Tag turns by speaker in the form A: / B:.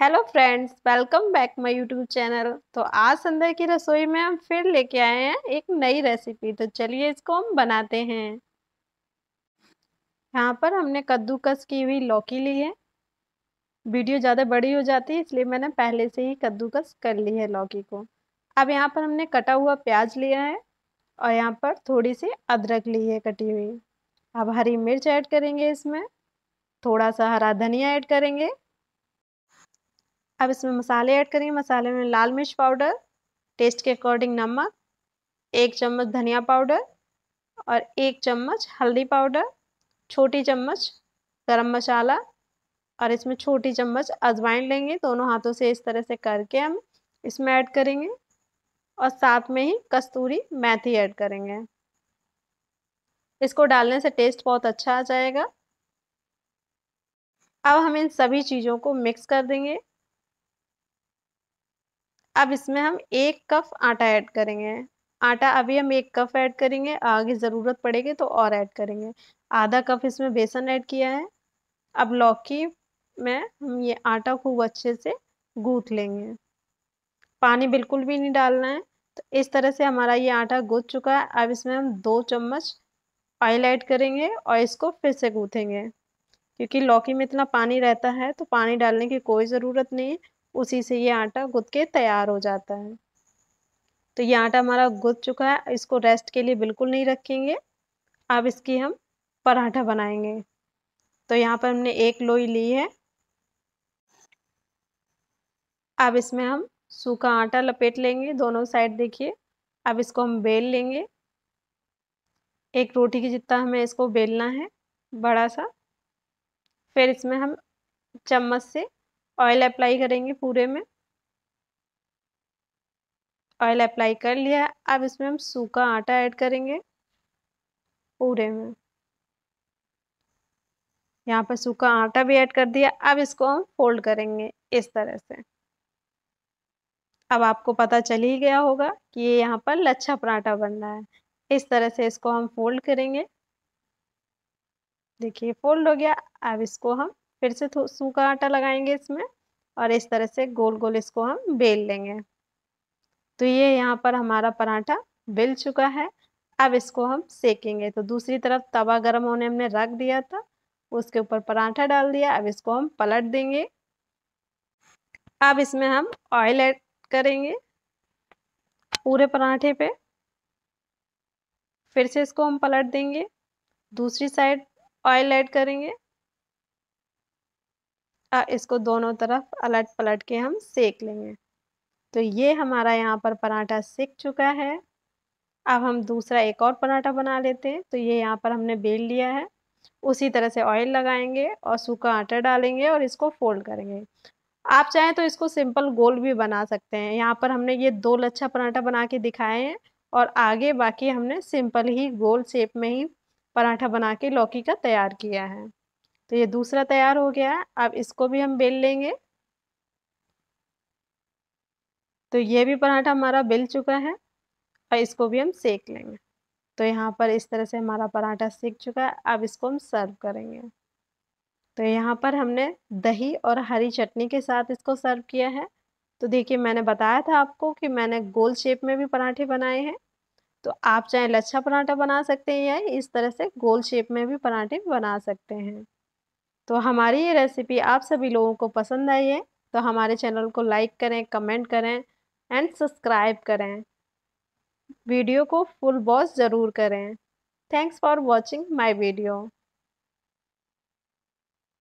A: hello friends welcome back my YouTube channel तो आज संध्या की रसोई में हम फिर लेके आए हैं एक नई रेसिपी तो चलिए इसको हम बनाते हैं यहाँ पर हमने कद्दूकस की हुई लौकी ली है वीडियो ज़्यादा बड़ी हो जाती है इसलिए मैंने पहले से ही कद्दूकस कर ली है लौकी को अब यहाँ पर हमने कटा हुआ प्याज लिया है और यहाँ पर थोड़ी सी अदरक ली है कटी हुई अब हरी मिर्च ऐड करेंगे इसमें थोड़ा सा हरा धनिया ऐड करेंगे अब इसमें मसाले ऐड करेंगे मसाले में लाल मिर्च पाउडर टेस्ट के अकॉर्डिंग नमक एक चम्मच धनिया पाउडर और एक चम्मच हल्दी पाउडर छोटी चम्मच गरम मसाला और इसमें छोटी चम्मच अजवाइन लेंगे दोनों हाथों से इस तरह से करके हम इसमें ऐड करेंगे और साथ में ही कस्तूरी मेथी ऐड करेंगे इसको डालने से टेस्ट बहुत अच्छा आ जाएगा अब हम इन सभी चीज़ों को मिक्स कर देंगे अब इसमें हम एक कप आटा ऐड करेंगे आटा अभी हम एक कप ऐड करेंगे आगे ज़रूरत पड़ेगी तो और ऐड करेंगे आधा कप इसमें बेसन ऐड किया है अब लौकी में हम ये आटा खूब अच्छे से गूँथ लेंगे पानी बिल्कुल भी नहीं डालना है तो इस तरह से हमारा ये आटा गूँथ चुका है अब इसमें हम दो चम्मच ऑयल ऐड करेंगे और इसको फिर से गूँथेंगे क्योंकि लौकी में इतना पानी रहता है तो पानी डालने की कोई ज़रूरत नहीं है उसी से ये आटा गुद के तैयार हो जाता है तो ये आटा हमारा गुद चुका है इसको रेस्ट के लिए बिल्कुल नहीं रखेंगे अब इसकी हम पराठा बनाएंगे तो यहाँ पर हमने एक लोई ली है अब इसमें हम सूखा आटा लपेट लेंगे दोनों साइड देखिए अब इसको हम बेल लेंगे एक रोटी की जितना हमें इसको बेलना है बड़ा सा फिर इसमें हम चम्मच से ऑयल अप्लाई करेंगे पूरे में ऑयल अप्लाई कर लिया अब इसमें हम सूखा आटा ऐड करेंगे पूरे में यहाँ पर सूखा आटा भी ऐड कर दिया अब इसको हम फोल्ड करेंगे इस तरह से अब आपको पता चल ही गया होगा कि ये यहाँ पर लच्छा पराठा बन रहा है इस तरह से इसको हम फोल्ड करेंगे देखिए फोल्ड हो गया अब इसको हम फिर से सूखा आटा लगाएंगे इसमें और इस तरह से गोल गोल इसको हम बेल लेंगे तो ये यहाँ पर हमारा पराठा बेल चुका है अब इसको हम सेकेंगे तो दूसरी तरफ तवा गर्म होने हमने रख दिया था उसके ऊपर पराठा डाल दिया अब इसको हम पलट देंगे अब इसमें हम ऑयल ऐड करेंगे पूरे पराठे पे फिर से इसको हम पलट देंगे दूसरी साइड ऑयल ऐड करेंगे इसको दोनों तरफ अलट पलट के हम सेक लेंगे तो ये हमारा यहाँ पर पराठा सेक चुका है अब हम दूसरा एक और पराठा बना लेते हैं तो ये यहाँ पर हमने बेल लिया है उसी तरह से ऑयल लगाएंगे और सूखा आटा डालेंगे और इसको फोल्ड करेंगे आप चाहें तो इसको सिंपल गोल भी बना सकते हैं यहाँ पर हमने ये दो लच्छा पराठा बना के दिखाए हैं और आगे बाकी हमने सिंपल ही गोल शेप में ही पराठा बना के लौकी का तैयार किया है तो ये दूसरा तैयार हो गया अब इसको भी हम बेल लेंगे तो ये भी पराठा हमारा बेल चुका है और इसको भी हम सेक लेंगे तो यहाँ पर इस तरह से हमारा पराठा सेक चुका है अब इसको हम सर्व करेंगे तो यहाँ पर हमने दही और हरी चटनी के साथ इसको सर्व किया है तो देखिए मैंने बताया था आपको कि मैंने गोल शेप में भी पराठे बनाए हैं तो आप चाहे लच्छा पराठा बना सकते हैं या इस तरह से गोल शेप में भी पराठे बना सकते हैं तो हमारी ये रेसिपी आप सभी लोगों को पसंद आई है तो हमारे चैनल को लाइक करें कमेंट करें एंड सब्सक्राइब करें वीडियो को फुल वॉच ज़रूर करें thanks for watching my video